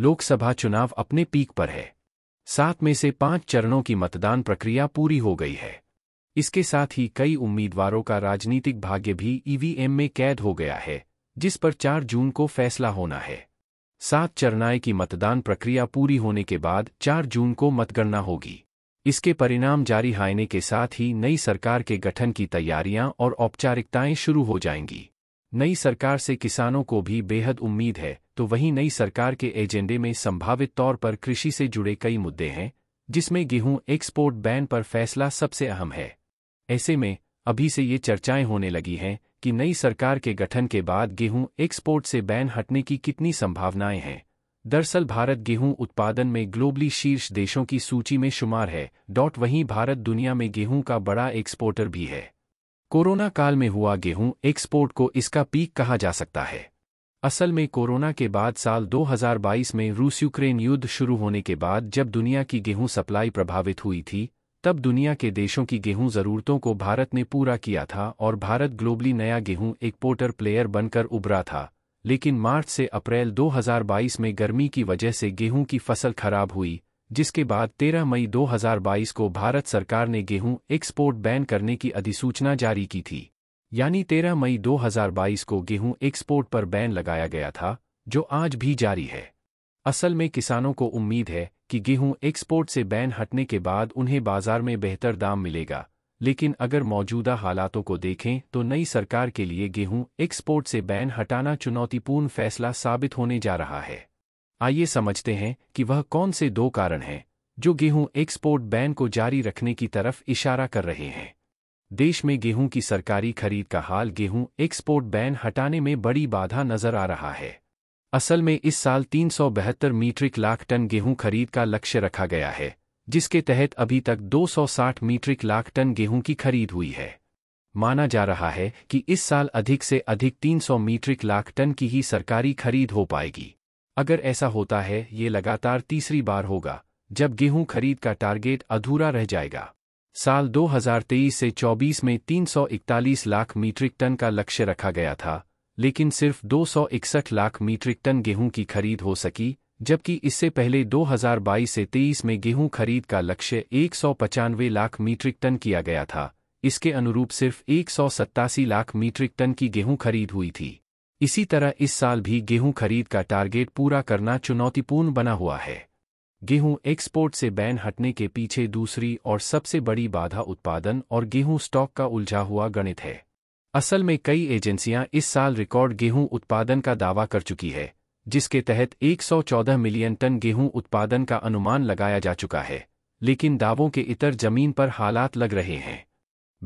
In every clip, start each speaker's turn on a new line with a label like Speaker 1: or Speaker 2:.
Speaker 1: लोकसभा चुनाव अपने पीक पर है सात में से पांच चरणों की मतदान प्रक्रिया पूरी हो गई है इसके साथ ही कई उम्मीदवारों का राजनीतिक भाग्य भी ईवीएम में कैद हो गया है जिस पर 4 जून को फैसला होना है सात चरणाए की मतदान प्रक्रिया पूरी होने के बाद 4 जून को मतगणना होगी इसके परिणाम जारी आने के साथ ही नई सरकार के गठन की तैयारियां और औपचारिकताएं शुरू हो जाएंगी नई सरकार से किसानों को भी बेहद उम्मीद है तो वहीं नई सरकार के एजेंडे में संभावित तौर पर कृषि से जुड़े कई मुद्दे हैं जिसमें गेहूं एक्सपोर्ट बैन पर फैसला सबसे अहम है ऐसे में अभी से ये चर्चाएं होने लगी हैं कि नई सरकार के गठन के बाद गेहूं एक्सपोर्ट से बैन हटने की कितनी संभावनाएं हैं दरअसल भारत गेहूं उत्पादन में ग्लोबली शीर्ष देशों की सूची में शुमार है डॉट वहीं भारत दुनिया में गेहूं का बड़ा एक्सपोर्टर भी है कोरोना काल में हुआ गेहूं एक्सपोर्ट को इसका पीक कहा जा सकता है असल में कोरोना के बाद साल 2022 में रूस यूक्रेन युद्ध शुरू होने के बाद जब दुनिया की गेहूं सप्लाई प्रभावित हुई थी तब दुनिया के देशों की गेहूं ज़रूरतों को भारत ने पूरा किया था और भारत ग्लोबली नया गेहूं एक्सपोर्टर प्लेयर बनकर उभरा था लेकिन मार्च से अप्रैल 2022 में गर्मी की वजह से गेहूं की फसल खराब हुई जिसके बाद 13 मई 2022 को भारत सरकार ने गेहूं एक्सपोर्ट बैन करने की अधिसूचना जारी की थी यानी 13 मई 2022 को गेहूं एक्सपोर्ट पर बैन लगाया गया था जो आज भी जारी है असल में किसानों को उम्मीद है कि गेहूं एक्सपोर्ट से बैन हटने के बाद उन्हें बाजार में बेहतर दाम मिलेगा लेकिन अगर मौजूदा हालातों को देखें तो नई सरकार के लिए गेहूं एक्सपोर्ट से बैन हटाना चुनौतीपूर्ण फैसला साबित होने जा रहा है आइए समझते हैं कि वह कौन से दो कारण हैं जो गेहूं एक्सपोर्ट बैन को जारी रखने की तरफ इशारा कर रहे हैं देश में गेहूं की सरकारी खरीद का हाल गेहूं एक्सपोर्ट बैन हटाने में बड़ी बाधा नजर आ रहा है असल में इस साल तीन मीट्रिक लाख टन गेहूं खरीद का लक्ष्य रखा गया है जिसके तहत अभी तक 260 मीट्रिक लाख टन गेहूं की खरीद हुई है माना जा रहा है कि इस साल अधिक से अधिक 300 मीट्रिक लाख टन की ही सरकारी खरीद हो पाएगी अगर ऐसा होता है ये लगातार तीसरी बार होगा जब गेहूं खरीद का टारगेट अधूरा रह जाएगा साल 2023 से 24 में 341 लाख मीट्रिक टन का लक्ष्य रखा गया था लेकिन सिर्फ 261 लाख मीट्रिक टन गेहूं की खरीद हो सकी जबकि इससे पहले 2022 से 23 में गेहूं खरीद का लक्ष्य एक लाख मीट्रिक टन किया गया था इसके अनुरूप सिर्फ एक लाख मीट्रिक टन की गेहूं खरीद हुई थी इसी तरह इस साल भी गेहूं खरीद का टारगेट पूरा करना चुनौतीपूर्ण बना हुआ है गेहूं एक्सपोर्ट से बैन हटने के पीछे दूसरी और सबसे बड़ी बाधा उत्पादन और गेहूं स्टॉक का उलझा हुआ गणित है असल में कई एजेंसियां इस साल रिकॉर्ड गेहूं उत्पादन का दावा कर चुकी है जिसके तहत 114 मिलियन टन गेहूं उत्पादन का अनुमान लगाया जा चुका है लेकिन दावों के इतर जमीन पर हालात लग रहे हैं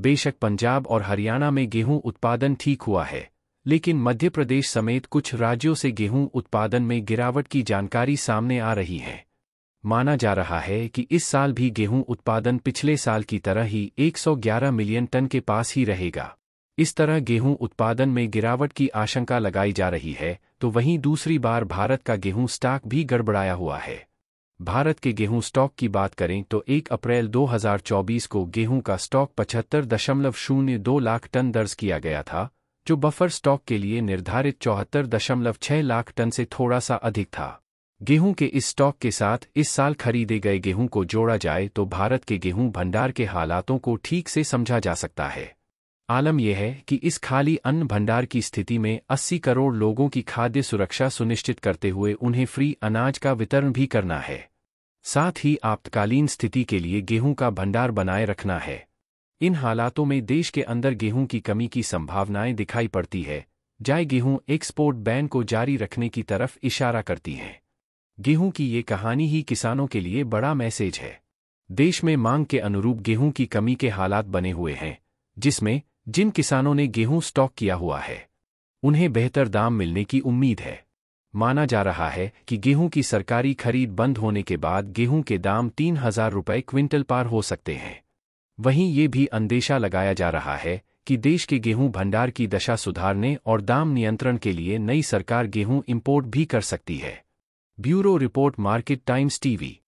Speaker 1: बेशक पंजाब और हरियाणा में गेहूं उत्पादन ठीक हुआ है लेकिन मध्य प्रदेश समेत कुछ राज्यों से गेहूं उत्पादन में गिरावट की जानकारी सामने आ रही है माना जा रहा है कि इस साल भी गेहूं उत्पादन पिछले साल की तरह ही 111 मिलियन टन के पास ही रहेगा इस तरह गेहूं उत्पादन में गिरावट की आशंका लगाई जा रही है तो वहीं दूसरी बार भारत का गेहूं स्टॉक भी गड़बड़ाया हुआ है भारत के गेहूं स्टॉक की बात करें तो 1 अप्रैल 2024 को गेहूं का स्टॉक पचहत्तर दशमलव शून्य दो लाख टन दर्ज किया गया था जो बफर स्टॉक के लिए निर्धारित चौहत्तर दशमलव छह लाख टन से थोड़ा सा अधिक था गेहूं के इस स्टॉक के साथ इस साल खरीदे गए गेहूं को जोड़ा जाए तो भारत के गेहूं भंडार के हालातों को ठीक से समझा जा सकता है आलम यह है कि इस खाली अन्न भंडार की स्थिति में 80 करोड़ लोगों की खाद्य सुरक्षा सुनिश्चित करते हुए उन्हें फ्री अनाज का वितरण भी करना है साथ ही आपातकालीन स्थिति के लिए गेहूं का भंडार बनाए रखना है इन हालातों में देश के अंदर गेहूं की कमी की संभावनाएं दिखाई पड़ती है जाय गेहूं एक्सपोर्ट बैन को जारी रखने की तरफ इशारा करती है गेहूं की ये कहानी ही किसानों के लिए बड़ा मैसेज है देश में मांग के अनुरूप गेहूं की कमी के हालात बने हुए हैं जिसमें जिन किसानों ने गेहूं स्टॉक किया हुआ है उन्हें बेहतर दाम मिलने की उम्मीद है माना जा रहा है कि गेहूं की सरकारी खरीद बंद होने के बाद गेहूं के दाम तीन हजार रुपये क्विंटल पार हो सकते हैं वहीं ये भी अंदेशा लगाया जा रहा है कि देश के गेहूं भंडार की दशा सुधारने और दाम नियंत्रण के लिए नई सरकार गेहूं इंपोर्ट भी कर सकती है bureau report Market Times TV